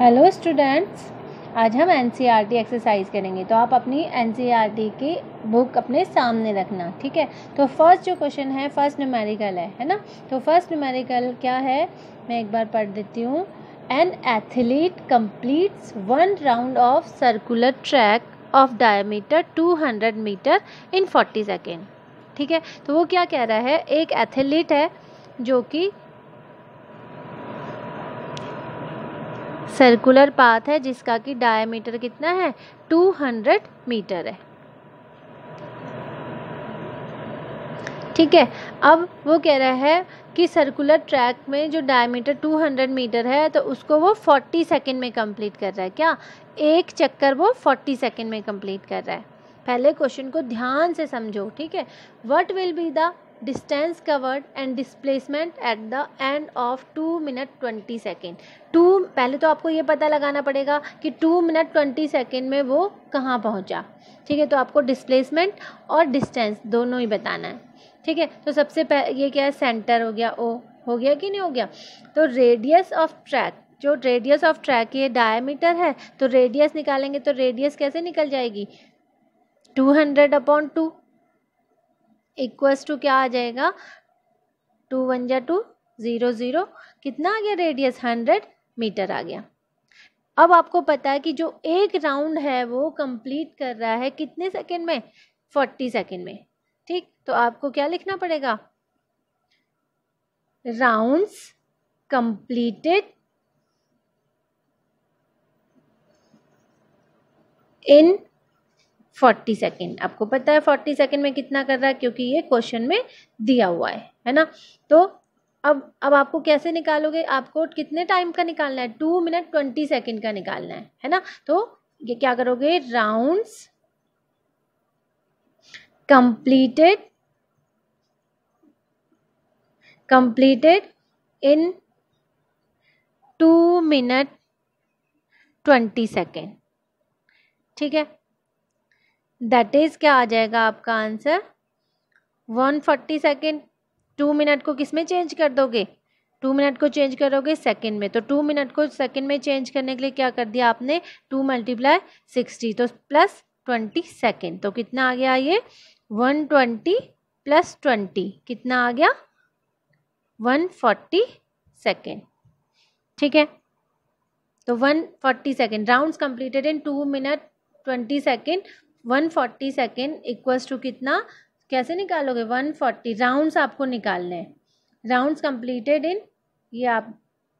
Hello students आज हम an exercise e करेंगे तो आप अपनी एन e की बुक अपने सामने रखना ठीक है तो फर्स्ट जो क्वेश्चन है फर्स्ट न्यूमेरिकल है है ना तो फर्स्ट न्यूमेरिकल क्या है मैं एक बार पढ़ देती हूँ an athlete completes one round of circular track of diameter 200 metre in 40 second ठीक है तो वो क्या कह रहा है एक एथलीट है जो कि सर्कुलर पाथ है जिसका कि डायमीटर कितना है 200 मीटर है ठीक है अब वो कह रहा है कि सर्कुलर ट्रैक में जो डायमीटर 200 मीटर है तो उसको वो 40 सेकंड में कंप्लीट कर रहा है क्या एक चक्कर वो 40 सेकंड में कंप्लीट कर रहा है पहले क्वेश्चन को ध्यान से समझो ठीक है what will be the distance covered and displacement at the end of two minute twenty second टू पहले तो आपको ये पता लगाना पड़ेगा कि टू मिनट ट्वेंटी सेकेंड में वो कहाँ पहुँचा ठीक है तो आपको डिस्प्लेसमेंट और डिस्टेंस दोनों ही बताना है ठीक है तो सबसे पह ये क्या है सेंटर हो गया ओ हो गया कि नहीं हो गया तो रेडियस ऑफ ट्रैक जो रेडियस ऑफ ट्रैक ये डायमीटर है तो रेडियस निकालेंगे तो रेडियस कैसे निकल जाएगी two hundred upon two equals two क्या आ जाएगा टू वन जा टू ज़ीरो ज़ीरो कितना आ गया रेडियस हंड्रेड मीटर आ गया अब आपको पता है कि जो एक राउंड है वो कंप्लीट कर रहा है कितने सेकंड में फोर्टी सेकंड में ठीक तो आपको क्या लिखना पड़ेगा rounds completed in forty second आपको पता है फोर्टी सेकेंड में कितना कर रहा है क्योंकि ये क्वेश्चन में दिया हुआ है है ना तो अब अब आपको कैसे निकालोगे आपको कितने टाइम का निकालना है टू मिनट ट्वेंटी सेकेंड का निकालना है है ना तो ये क्या करोगे rounds completed completed in two minute twenty second ठीक है दैट इज़ क्या आ जाएगा आपका answer one forty second two minute को किस में चेंज कर दोगे टू मिनट को चेंज करोगे सेकेंड में तो टू मिनट को सेकेंड में चेंज करने के लिए क्या कर दिया आपने टू मल्टीप्लाई सिक्सटी तो प्लस ट्वेंटी सेकेंड तो कितना आ गया ये वन ट्वेंटी प्लस ट्वेंटी कितना आ गया वन फोर्टी सेकेंड ठीक है तो one forty second round completed in two minute twenty second one forty second equals to कितना कैसे निकालोगे वन फोर्टी राउंड्स आपको निकालने हैं राउंड्स कंप्लीटेड इन ये आप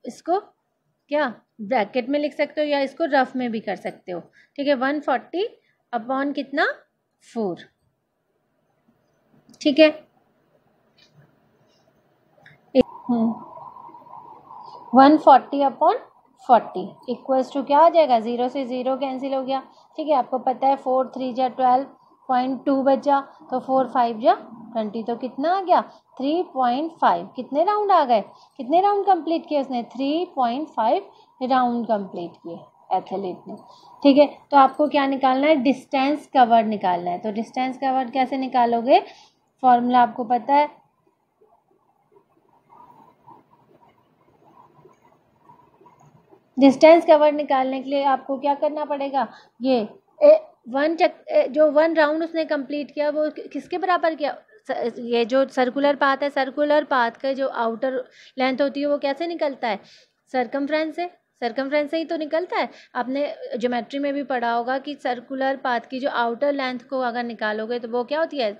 इसको क्या ब्रैकेट में लिख सकते हो या इसको रफ में भी कर सकते हो ठीक है वन फोर्टी अपॉन कितना फोर ठीक है हम्म। One forty upon forty equals to क्या आ जाएगा ज़ीरो से ज़ीरो कैंसिल हो गया ठीक है आपको पता है फोर थ्री जा ट्वेल्व पॉइंट टू बचा तो फोर फाइव जा ट्वेंटी तो कितना आ गया थ्री पॉइंट फाइव कितने राउंड आ गए कितने राउंड कंप्लीट किए उसने three point five round complete किए एथलीट ने ठीक है तो आपको क्या निकालना है डिस्टेंस कवर निकालना है तो डिस्टेंस कवर कैसे निकालोगे फॉर्मूला आपको पता है डिस्टेंस कवर निकालने के लिए आपको क्या करना पड़ेगा ये ए, वन चक जो वन राउंड उसने कंप्लीट किया वो किसके बराबर किया ये जो सर्कुलर पाथ है सर्कुलर पाथ का जो आउटर लेंथ होती है वो कैसे निकलता है सरकमफ्रेंस से सरकमफ्रेंस से ही तो निकलता है आपने ज्योमेट्री में भी पढ़ा होगा कि सर्कुलर पाथ की जो आउटर लेंथ को अगर निकालोगे तो वो क्या होती है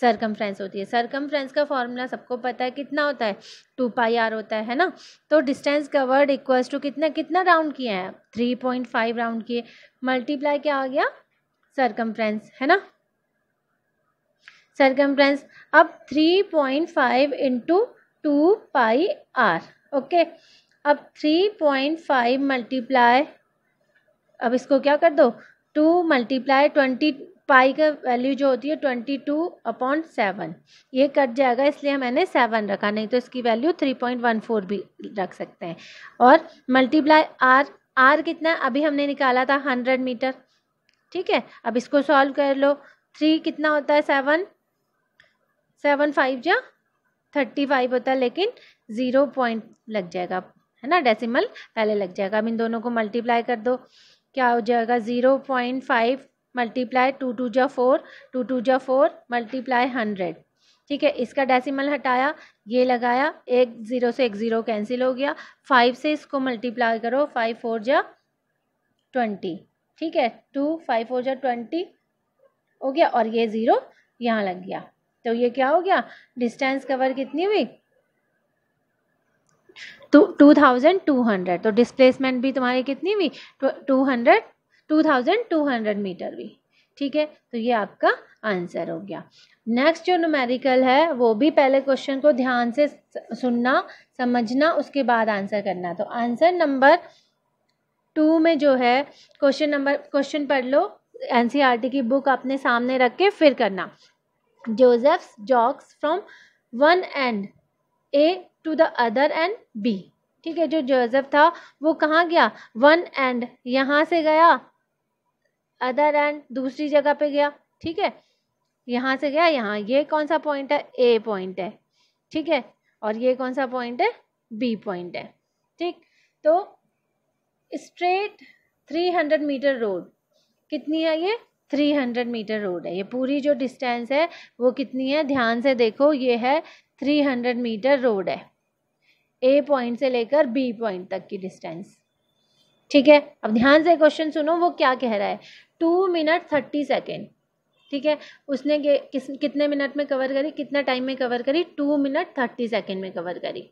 सरकमफ्रेंस होती है सरकमफ्रेंस का फॉर्मूला सबको पता है कितना होता है टू पाई आर होता है ना तो डिस्टेंस कवर्ड इक्वल्स टू कितना कितना राउंड किया है थ्री पॉइंट फाइव राउंड किए मल्टीप्लाई क्या आ गया सरकमफ्रेंस है ना सरकमफ्रेंस अब three point five into two pi R okay अब थ्री पॉइंट फाइव मल्टीप्लाई अब इसको क्या कर दो टू मल्टीप्लाई ट्वेंटी पाई का वैल्यू जो होती है ट्वेंटी टू अपॉन सेवन ये कट जाएगा इसलिए मैंने सेवन रखा नहीं तो इसकी value three point one four भी रख सकते हैं और मल्टीप्लाई आर आर कितना अभी हमने निकाला था हंड्रेड मीटर ठीक है अब इसको सॉल्व कर लो थ्री कितना होता है सेवन सेवन फाइव या थर्टी फाइव होता है लेकिन ज़ीरो पॉइंट लग जाएगा है ना डेसिमल पहले लग जाएगा अब इन दोनों को मल्टीप्लाई कर दो क्या हो जाएगा zero point five multiply two two जा फोर टू टू जा फोर मल्टीप्लाई हंड्रेड ठीक है इसका डेसिमल हटाया ये लगाया एक ज़ीरो से एक ज़ीरो कैंसिल हो गया फाइव से इसको मल्टीप्लाई करो फाइव फोर जा ट्वेंटी ठीक है टू फाइव फोर जा ट्वेंटी हो गया और ये ज़ीरो यहाँ लग गया तो ये क्या हो गया डिस्टेंस कवर कितनी हुई two two thousand two hundred तो डिस्प्लेसमेंट भी तुम्हारी कितनी हुई टू हंड्रेड 2200 मीटर भी ठीक है तो ये आपका आंसर हो गया नेक्स्ट जो नुमेरिकल है वो भी पहले क्वेश्चन को ध्यान से सुनना समझना उसके बाद आंसर करना तो आंसर नंबर टू में जो है क्वेश्चन नंबर क्वेश्चन पढ़ लो एनसीईआरटी e की बुक अपने सामने रख के फिर करना Joseph jogs from one end A to the other end B ठीक है जो जोजेफ था वो कहाँ गया वन एंड यहाँ से गया अदर एंड दूसरी जगह पे गया ठीक है यहाँ से गया यहाँ ये कौन सा पॉइंट है ए पॉइंट है ठीक है और ये कौन सा पॉइंट है बी पॉइंट है ठीक तो straight three hundred metre road कितनी है ये थ्री हंड्रेड मीटर रोड है ये पूरी जो डिस्टेंस है वो कितनी है ध्यान से देखो ये है थ्री हंड्रेड मीटर रोड है ए पॉइंट से लेकर बी पॉइंट तक की डिस्टेंस ठीक है अब ध्यान से क्वेश्चन सुनो वो क्या कह रहा है टू मिनट थर्टी सेकेंड ठीक है उसने किस कितने मिनट में कवर करी कितना टाइम में कवर करी टू मिनट थर्टी सेकेंड में कवर करी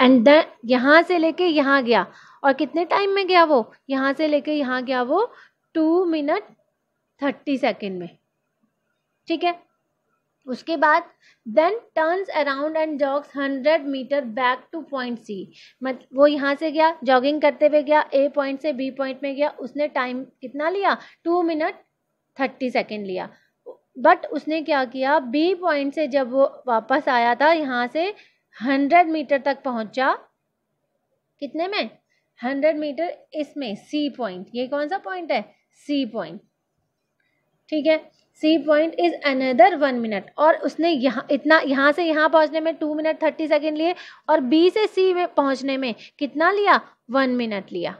एंड देन यहाँ से लेके यहाँ गया और कितने टाइम में गया वो यहाँ से लेके यहाँ गया वो टू मिनट थर्टी सेकेंड में ठीक है उसके बाद then turns around and jogs hundred metre back to point C मत वो यहाँ से गया जॉगिंग करते हुए गया ए पॉइंट से बी पॉइंट में गया उसने टाइम कितना लिया टू मिनट थर्टी सेकेंड लिया बट उसने क्या किया बी पॉइंट से जब वो वापस आया था यहाँ से हंड्रेड मीटर तक पहुँचा कितने में हंड्रेड मीटर इसमें सी पॉइंट ये कौन सा पॉइंट है सी पॉइंट ठीक है C point is another one minute और उसने यहाँ इतना यहाँ से यहाँ पहुँचने में टू मिनट थर्टी सेकेंड लिए और बी से सी में पहुँचने में कितना लिया वन मिनट लिया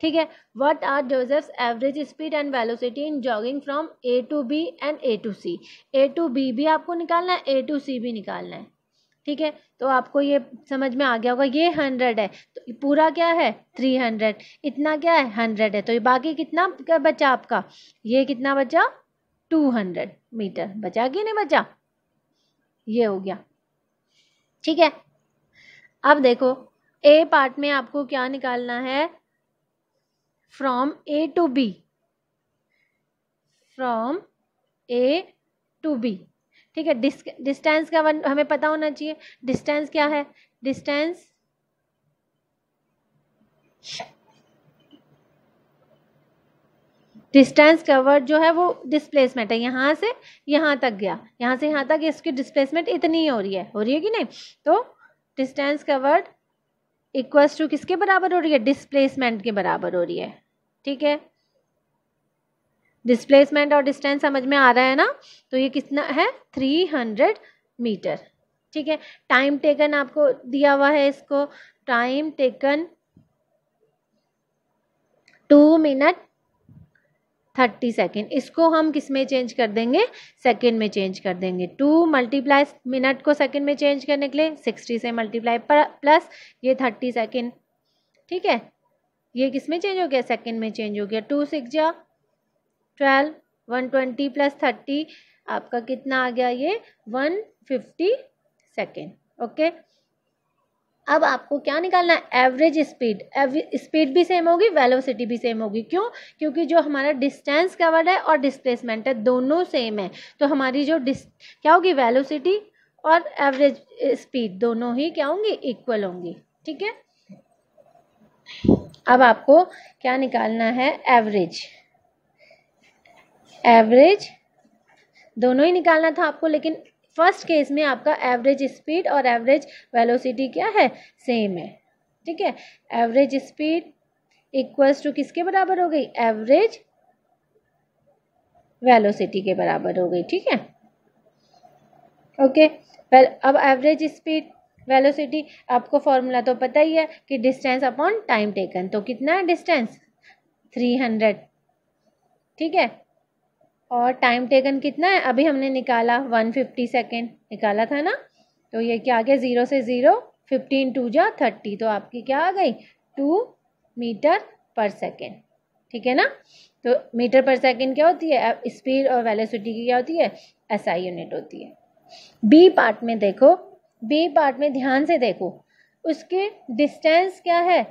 ठीक है what are Joseph's average speed and velocity in jogging from A to B and A to C A to B भी आपको निकालना है ए टू सी भी निकालना है ठीक है तो आपको ये समझ में आ गया होगा ये हंड्रेड है तो पूरा क्या है थ्री हंड्रेड इतना क्या है हंड्रेड है तो ये बाकी कितना बचा आपका ये कितना बचा टू हंड्रेड मीटर बचा कि नहीं बचा ये हो गया ठीक है अब देखो ए पार्ट में आपको क्या निकालना है from A to B from A to B ठीक है डिस्टेंस का वन हमें पता होना चाहिए डिस्टेंस क्या है डिस्टेंस डिस्टेंस कवर्ड जो है वो डिस्प्लेसमेंट है यहाँ से यहाँ तक गया यहाँ से यहाँ तक इसकी डिस्प्लेसमेंट इतनी हो रही है हो रही है कि नहीं तो डिस्टेंस कवर्ड इक्वल्स टू किसके बराबर हो रही है डिस्प्लेसमेंट के बराबर हो रही है ठीक है डिस्प्लेसमेंट और डिस्टेंस समझ में आ रहा है ना तो ये कितना है थ्री हंड्रेड मीटर ठीक है टाइम टेकन आपको दिया हुआ है इसको time taken two minute thirty second इसको हम किस में चेंज कर देंगे सेकेंड में चेंज कर देंगे टू मल्टीप्लाई मिनट को सेकेंड में चेंज करने के लिए सिक्सटी से मल्टीप्लाई प्लस ये थर्टी सेकेंड ठीक है ये किस में चेंज हो गया सेकेंड में चेंज हो गया टू सिक्स जा twelve one twenty plus thirty आपका कितना आ गया ये वन फिफ्टी सेकेंड ओके अब आपको क्या निकालना है एवरेज स्पीड स्पीड भी सेम होगी वेलोसिटी भी सेम होगी क्यों क्योंकि जो हमारा डिस्टेंस कवर्ड है और डिस्प्लेसमेंट है दोनों सेम है तो हमारी जो डिस क्या होगी वेलोसिटी और एवरेज स्पीड दोनों ही क्या होंगी इक्वल होंगी ठीक है अब आपको क्या निकालना है एवरेज एवरेज दोनों ही निकालना था आपको लेकिन फर्स्ट केस में आपका एवरेज स्पीड और एवरेज वेलोसिटी क्या है सेम है ठीक है एवरेज स्पीड इक्वल्स टू किसके बराबर हो गई एवरेज वेलोसिटी के बराबर हो गई ठीक है ओके वेल अब एवरेज स्पीड वेलोसिटी आपको फॉर्मूला तो पता ही है कि डिस्टेंस अपॉन टाइम टेकन तो कितना है डिस्टेंस थ्री हंड्रेड ठीक है और टाइम टेकन कितना है अभी हमने निकाला वन फिफ्टी सेकेंड निकाला था ना तो ये क्या आ गया ज़ीरो से ज़ीरो फिफ्टीन टू जा थर्टी तो आपकी क्या आ गई टू मीटर पर सेकेंड ठीक है ना तो मीटर पर सेकेंड क्या होती है स्पीड और वेलोसिटी की क्या होती है एसआई यूनिट होती है बी पार्ट में देखो बी पार्ट में ध्यान से देखो उसके डिस्टेंस क्या है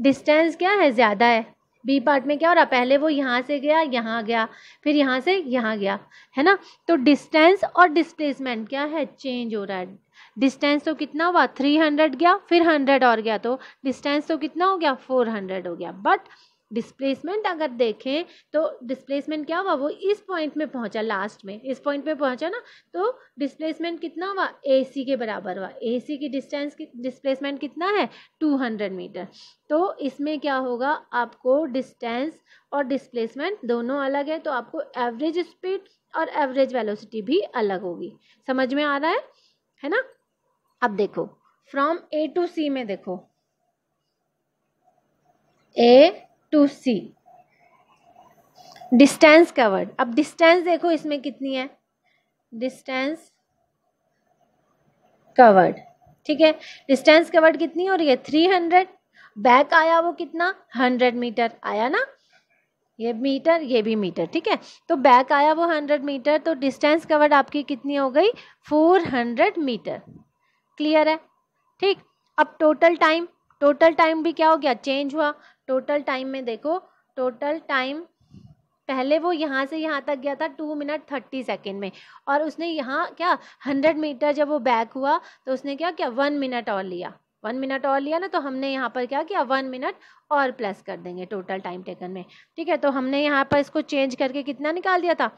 डिस्टेंस क्या है ज़्यादा है बी पार्ट में क्या हो रहा पहले वो यहाँ से गया यहाँ गया फिर यहाँ से यहाँ गया है ना तो डिस्टेंस और डिस्प्लेसमेंट क्या है चेंज हो रहा है डिस्टेंस तो कितना हुआ थ्री हंड्रेड गया फिर हंड्रेड और गया तो डिस्टेंस तो कितना हो गया फोर हंड्रेड हो गया बट डिस्प्लेसमेंट अगर देखें तो डिस्प्लेसमेंट क्या हुआ वो इस पॉइंट में पहुंचा लास्ट में इस पॉइंट में पहुंचा ना तो डिस्प्लेसमेंट कितना हुआ ए सी के बराबर हुआ ए सी की डिस्टेंस की डिस्प्लेसमेंट कितना है टू हंड्रेड मीटर तो इसमें क्या होगा आपको डिस्टेंस और डिस्प्लेसमेंट दोनों अलग है तो आपको एवरेज स्पीड और एवरेज वेलोसिटी भी अलग होगी समझ में आ रहा है है ना अब देखो फ्रॉम ए टू सी में देखो A to C distance covered अब डिस्टेंस देखो इसमें कितनी है डिस्टेंस कवर्ड ठीक है डिस्टेंस कवर्ड कितनी हो रही है थ्री हंड्रेड बैक आया वो कितना हंड्रेड मीटर आया ना ये मीटर ये भी मीटर ठीक है तो बैक आया वो हंड्रेड मीटर तो डिस्टेंस कवर्ड आपकी कितनी हो गई फोर हंड्रेड मीटर क्लियर है ठीक अब टोटल टाइम टोटल टाइम भी क्या हो गया चेंज हुआ टोटल टाइम में देखो टोटल टाइम पहले वो यहाँ से यहाँ तक गया था टू मिनट थर्टी सेकेंड में और उसने यहाँ क्या हंड्रेड मीटर जब वो बैक हुआ तो उसने क्या क्या वन मिनट और लिया वन मिनट और लिया ना तो हमने यहाँ पर क्या किया वन मिनट और प्लस कर देंगे टोटल टाइम टेकन में ठीक है तो हमने यहाँ पर इसको चेंज करके कितना निकाल दिया था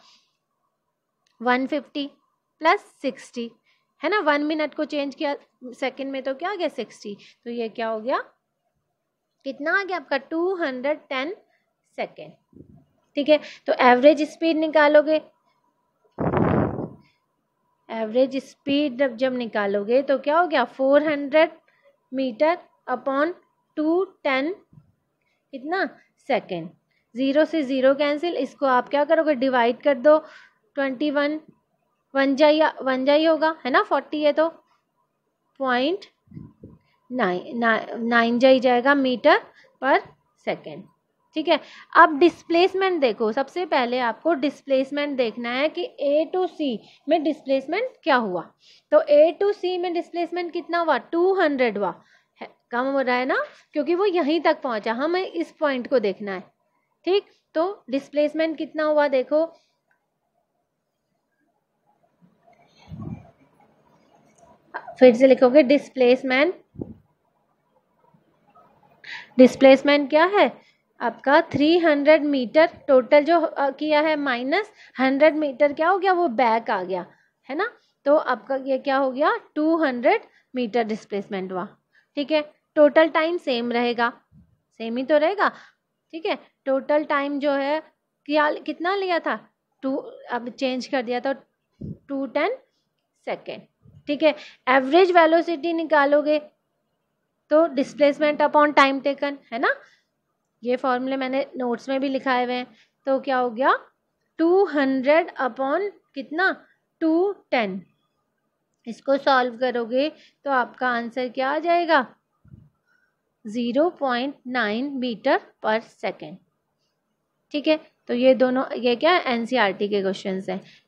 वन फिफ्टी प्लस सिक्सटी है ना वन मिनट को चेंज किया सेकेंड में तो क्या आ गया सिक्सटी तो ये क्या हो गया कितना आ गया आपका टू हंड्रेड टेन सेकेंड ठीक है तो एवरेज स्पीड निकालोगे एवरेज स्पीड जब निकालोगे तो क्या हो गया four hundred metre upon two ten कितना सेकेंड ज़ीरो से ज़ीरो कैंसिल इसको आप क्या करोगे डिवाइड कर दो ट्वेंटी वन वन जाई वन जाइ होगा है ना फोर्टी है तो पॉइंट नाइन ना, नाइन जा ही जाएगा मीटर पर सेकेंड ठीक है अब डिस्प्लेसमेंट देखो सबसे पहले आपको डिस्प्लेसमेंट देखना है कि ए टू सी में डिस्प्लेसमेंट क्या हुआ तो ए टू सी में डिस्प्लेसमेंट कितना हुआ टू हंड्रेड हुआ कम हो रहा है ना क्योंकि वो यहीं तक पहुंचा हमें इस पॉइंट को देखना है ठीक तो डिस्प्लेसमेंट कितना हुआ देखो फिर से लिखोगे डिस्प्लेसमेंट डिस्प्लेसमेंट क्या है आपका 300 मीटर टोटल जो किया है माइनस 100 मीटर क्या हो गया वो बैक आ गया है ना तो आपका ये क्या हो गया 200 मीटर डिस्प्लेसमेंट हुआ ठीक है टोटल टाइम सेम रहेगा सेम ही तो रहेगा ठीक है टोटल टाइम जो है क्या कितना लिया था टू अब चेंज कर दिया था टू टेन सेकेंड ठीक है एवरेज वेलोसिटी निकालोगे तो डिस्प्लेसमेंट अपॉन टाइम टेकन है ना ये फॉर्मूले मैंने नोट्स में भी लिखाए हुए हैं तो क्या हो गया टू हंड्रेड अपॉन कितना टू टेन इसको सॉल्व करोगे तो आपका आंसर क्या आ जाएगा zero point nine metre per second ठीक है तो ये दोनों ये क्या एन सी आर टी के क्वेश्चन हैं